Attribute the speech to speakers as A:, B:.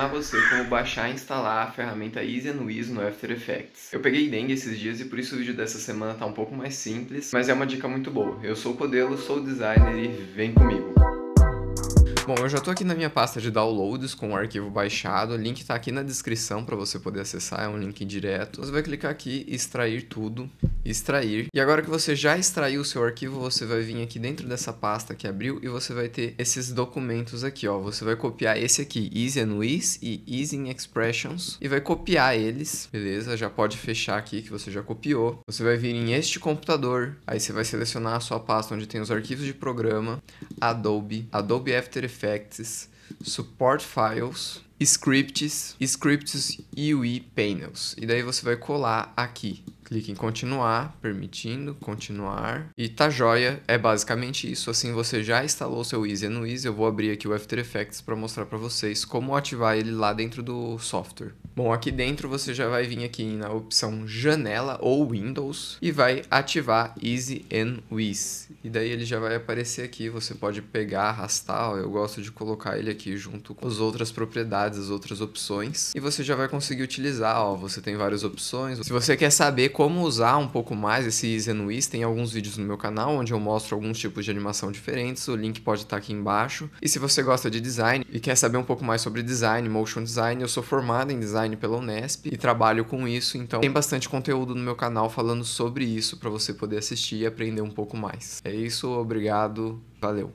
A: ensinar você como baixar e instalar a ferramenta Easy no ISO no After Effects. Eu peguei dengue esses dias e por isso o vídeo dessa semana tá um pouco mais simples, mas é uma dica muito boa. Eu sou o Codelo, sou o designer e vem comigo. Bom, eu já estou aqui na minha pasta de downloads com o arquivo baixado, o link está aqui na descrição para você poder acessar, é um link direto. Você vai clicar aqui extrair tudo extrair. E agora que você já extraiu o seu arquivo, você vai vir aqui dentro dessa pasta que abriu e você vai ter esses documentos aqui, ó. Você vai copiar esse aqui, Easy Ease e Easy Expressions, e vai copiar eles, beleza? Já pode fechar aqui que você já copiou. Você vai vir em este computador, aí você vai selecionar a sua pasta onde tem os arquivos de programa, Adobe, Adobe After Effects, Support Files, scripts, scripts UI panels. E daí você vai colar aqui. Clique em continuar, permitindo, continuar. E tá joia, é basicamente isso. Assim você já instalou seu Easy no Easy. Eu vou abrir aqui o After Effects para mostrar para vocês como ativar ele lá dentro do software. Bom, aqui dentro você já vai vir aqui na opção janela ou Windows e vai ativar Easy and Wiz. E daí ele já vai aparecer aqui, você pode pegar, arrastar, eu gosto de colocar ele aqui junto com as outras propriedades, as outras opções. E você já vai conseguir utilizar, ó, você tem várias opções. Se você quer saber como usar um pouco mais esse Easy and Wiz, tem alguns vídeos no meu canal onde eu mostro alguns tipos de animação diferentes, o link pode estar tá aqui embaixo. E se você gosta de design e quer saber um pouco mais sobre design, motion design, eu sou formado em design online pela Unesp e trabalho com isso, então tem bastante conteúdo no meu canal falando sobre isso para você poder assistir e aprender um pouco mais. É isso, obrigado, valeu!